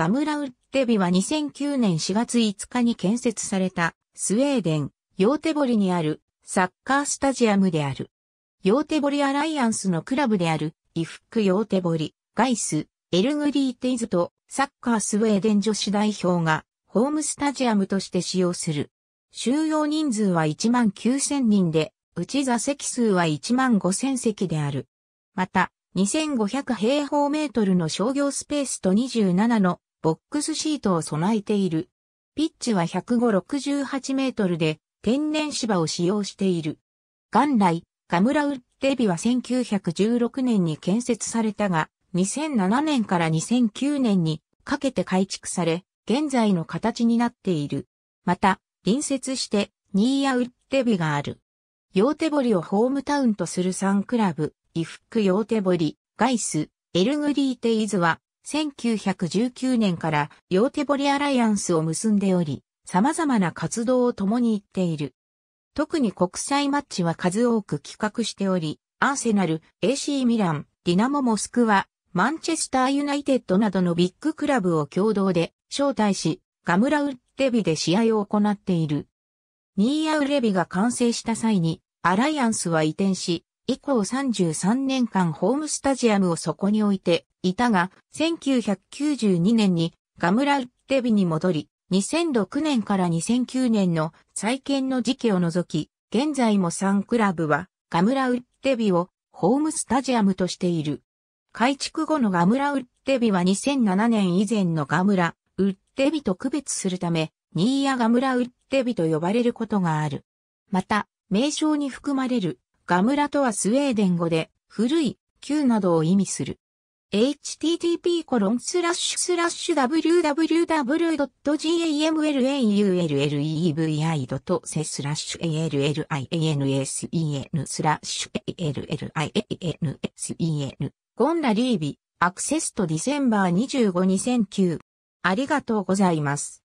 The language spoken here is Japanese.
ガムラウッテビは2009年4月5日に建設されたスウェーデン、ヨーテボリにあるサッカースタジアムである。ヨーテボリアライアンスのクラブであるイフックヨーテボリ、ガイス、エルグリーテイズとサッカースウェーデン女子代表がホームスタジアムとして使用する。収容人数は1万9000人で、うち座席数は1万5000席である。また、2500平方メートルの商業スペースと27のボックスシートを備えている。ピッチは105、68メートルで、天然芝を使用している。元来、カムラウッデビは1916年に建設されたが、2007年から2009年にかけて改築され、現在の形になっている。また、隣接して、ニーヤウッデビがある。ヨーテボリをホームタウンとするサンクラブ、イフックヨーテボリ、ガイス、エルグリーテイズは、1919年から両手リアライアンスを結んでおり、様々な活動を共に行っている。特に国際マッチは数多く企画しており、アーセナル、AC ミラン、ディナモモスクワ、マンチェスターユナイテッドなどのビッグクラブを共同で招待し、ガムラウッデビで試合を行っている。ニーアウレビが完成した際に、アライアンスは移転し、以降33年間ホームスタジアムをそこに置いていたが、1992年にガムラッテビに戻り、2006年から2009年の再建の時期を除き、現在も3クラブはガムラウッテビをホームスタジアムとしている。改築後のガムラウッテビは2007年以前のガムラウッテビと区別するため、ニーヤガムラウッテビと呼ばれることがある。また、名称に含まれるガムラとはスウェーデン語で、古い、旧などを意味する。http コロンスラッシュスラッシュ www.gamlaullevi.se スラッシュ alliansen スラッシュ alliansen ゴンラリービアクセストディセンバー25 2009ありがとうございます。